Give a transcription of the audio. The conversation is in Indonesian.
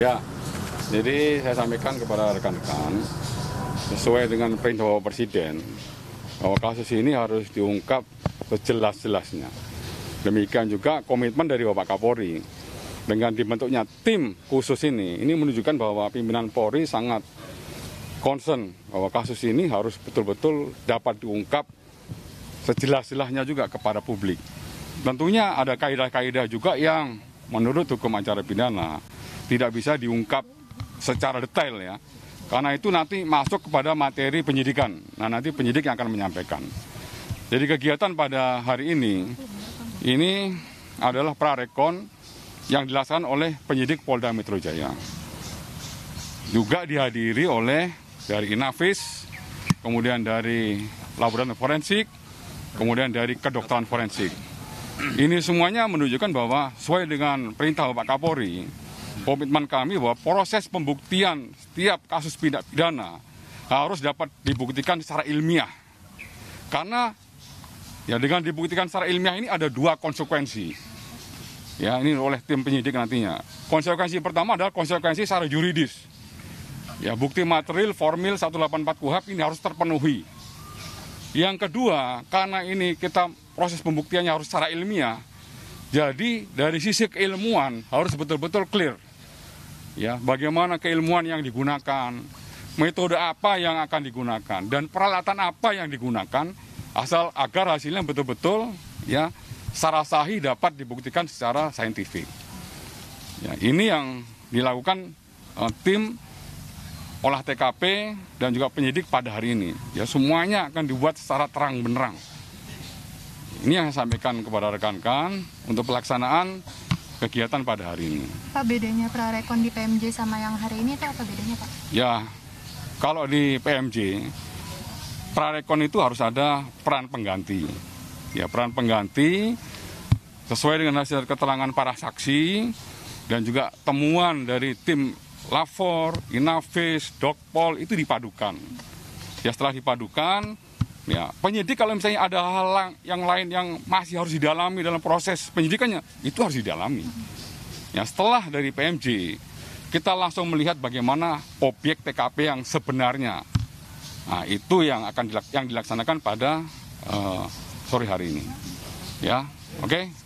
Ya, jadi saya sampaikan kepada rekan-rekan sesuai dengan perintah Bapak Presiden bahwa kasus ini harus diungkap sejelas-jelasnya. Demikian juga komitmen dari Bapak Kapolri dengan dibentuknya tim khusus ini, ini menunjukkan bahwa pimpinan Polri sangat concern bahwa kasus ini harus betul-betul dapat diungkap sejelas-jelasnya juga kepada publik. Tentunya ada kaidah-kaidah juga yang menurut hukum acara pidana tidak bisa diungkap secara detail ya. Karena itu nanti masuk kepada materi penyidikan. Nah, nanti penyidik yang akan menyampaikan. Jadi kegiatan pada hari ini ini adalah prarekon yang dilaksanakan oleh penyidik Polda Metro Jaya. Juga dihadiri oleh dari Inavis, kemudian dari laboratorium forensik, kemudian dari kedokteran forensik. Ini semuanya menunjukkan bahwa sesuai dengan perintah Bapak Kapolri, komitmen kami bahwa proses pembuktian setiap kasus tindak pidana harus dapat dibuktikan secara ilmiah. Karena ya dengan dibuktikan secara ilmiah ini ada dua konsekuensi. Ya, ini oleh tim penyidik nantinya. Konsekuensi pertama adalah konsekuensi secara yuridis, Ya, bukti material formil 184 KUHP ini harus terpenuhi. Yang kedua, karena ini kita proses pembuktiannya harus secara ilmiah, jadi dari sisi keilmuan harus betul-betul clear. Ya, bagaimana keilmuan yang digunakan, metode apa yang akan digunakan dan peralatan apa yang digunakan asal agar hasilnya betul-betul ya secara sahih dapat dibuktikan secara saintifik. Ya, ini yang dilakukan uh, tim olah TKP dan juga penyidik pada hari ini. Ya semuanya akan dibuat secara terang benerang. Ini yang saya sampaikan kepada rekan-rekan untuk pelaksanaan kegiatan pada hari ini. Pak, bedanya prarekon di PMJ sama yang hari ini itu apa bedanya, Pak? Ya, kalau di PMJ, prarekon itu harus ada peran pengganti. Ya, peran pengganti sesuai dengan hasil keterangan para saksi dan juga temuan dari tim Lafor, Inavis, Dokpol itu dipadukan. Ya, setelah dipadukan, Ya, penyidik kalau misalnya ada hal yang lain yang masih harus didalami dalam proses penyidikannya, itu harus didalami. Ya, setelah dari PMJ, kita langsung melihat bagaimana objek TKP yang sebenarnya. Nah, itu yang akan yang dilaksanakan pada uh, sore hari ini. Ya, oke. Okay?